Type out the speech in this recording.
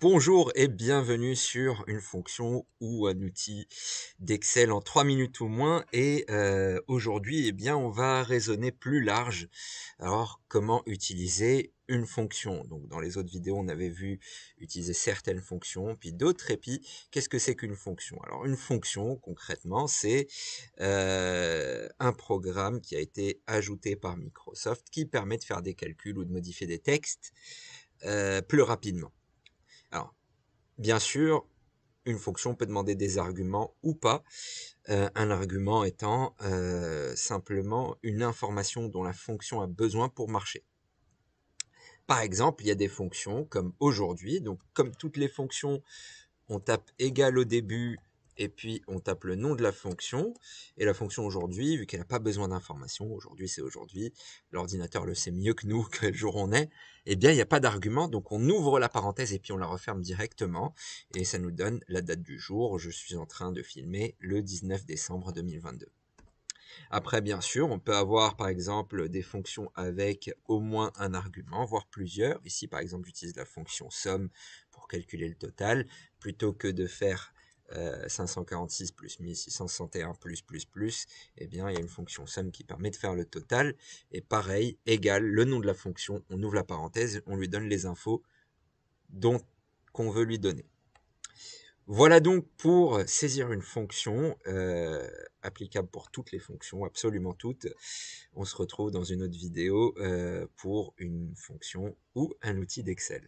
Bonjour et bienvenue sur une fonction ou un outil d'Excel en trois minutes ou moins. Et euh, aujourd'hui, eh bien, on va raisonner plus large. Alors, comment utiliser une fonction Donc, dans les autres vidéos, on avait vu utiliser certaines fonctions, puis d'autres. Et puis, qu'est-ce que c'est qu'une fonction Alors, une fonction, concrètement, c'est euh, un programme qui a été ajouté par Microsoft qui permet de faire des calculs ou de modifier des textes euh, plus rapidement. Bien sûr, une fonction peut demander des arguments ou pas, euh, un argument étant euh, simplement une information dont la fonction a besoin pour marcher. Par exemple, il y a des fonctions comme aujourd'hui, donc comme toutes les fonctions, on tape égal au début et puis on tape le nom de la fonction. Et la fonction aujourd'hui, vu qu'elle n'a pas besoin d'informations, aujourd'hui c'est aujourd'hui, l'ordinateur le sait mieux que nous quel jour on est, et eh bien il n'y a pas d'argument, donc on ouvre la parenthèse et puis on la referme directement, et ça nous donne la date du jour. Je suis en train de filmer le 19 décembre 2022. Après, bien sûr, on peut avoir par exemple des fonctions avec au moins un argument, voire plusieurs. Ici, par exemple, j'utilise la fonction somme pour calculer le total. Plutôt que de faire 546 euh, plus 1661 plus plus plus, eh bien il y a une fonction somme qui permet de faire le total. Et pareil, égal, le nom de la fonction, on ouvre la parenthèse, on lui donne les infos dont qu'on veut lui donner. Voilà donc pour saisir une fonction, euh, applicable pour toutes les fonctions, absolument toutes. On se retrouve dans une autre vidéo euh, pour une fonction ou un outil d'Excel.